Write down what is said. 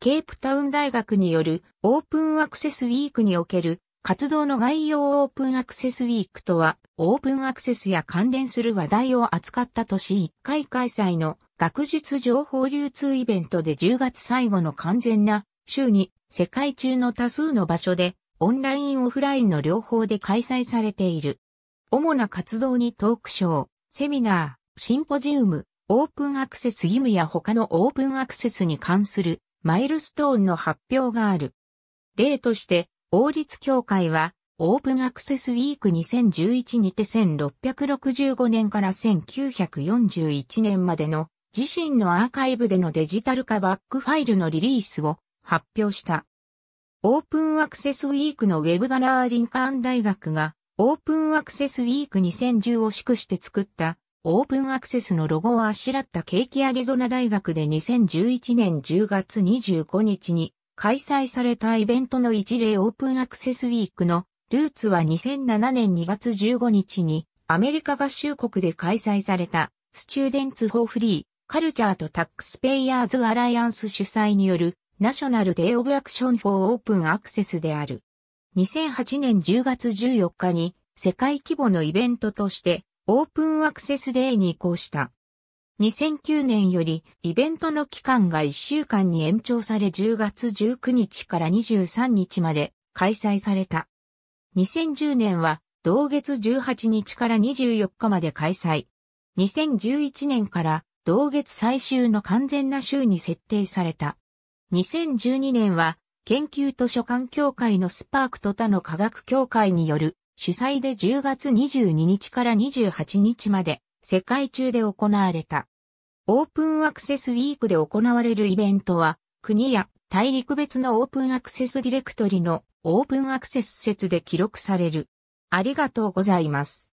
ケープタウン大学によるオープンアクセスウィークにおける活動の概要オープンアクセスウィークとは、オープンアクセスや関連する話題を扱った年1回開催の学術情報流通イベントで10月最後の完全な週に世界中の多数の場所でオンラインオフラインの両方で開催されている。主な活動にトークショー、セミナー、シンポジウム、オープンアクセス義務や他のオープンアクセスに関するマイルストーンの発表がある。例として、王立協会は、オープンアクセスウィーク2011にて1665年から1941年までの自身のアーカイブでのデジタル化バックファイルのリリースを発表した。オープンアクセスウィークのウェブバラーリンカーン大学がオープンアクセスウィーク2010を祝して作ったオープンアクセスのロゴをあしらったケーキアリゾナ大学で2011年10月25日に開催されたイベントの一例オープンアクセスウィークのルーツは2007年2月15日にアメリカ合衆国で開催されたスチューデンツ・フォー・フリー、カルチャーとタックスペイヤーズ・アライアンス主催によるナショナルデイ・オブ・アクション・フォー・オープン・アクセスである。2008年10月14日に世界規模のイベントとしてオープンアクセスデーに移行した。2009年よりイベントの期間が1週間に延長され10月19日から23日まで開催された。2010年は同月18日から24日まで開催。2011年から同月最終の完全な週に設定された。2012年は研究図書館協会のスパークと他の科学協会による主催で10月22日から28日まで世界中で行われた。オープンアクセスウィークで行われるイベントは、国や大陸別のオープンアクセスディレクトリのオープンアクセス説で記録される。ありがとうございます。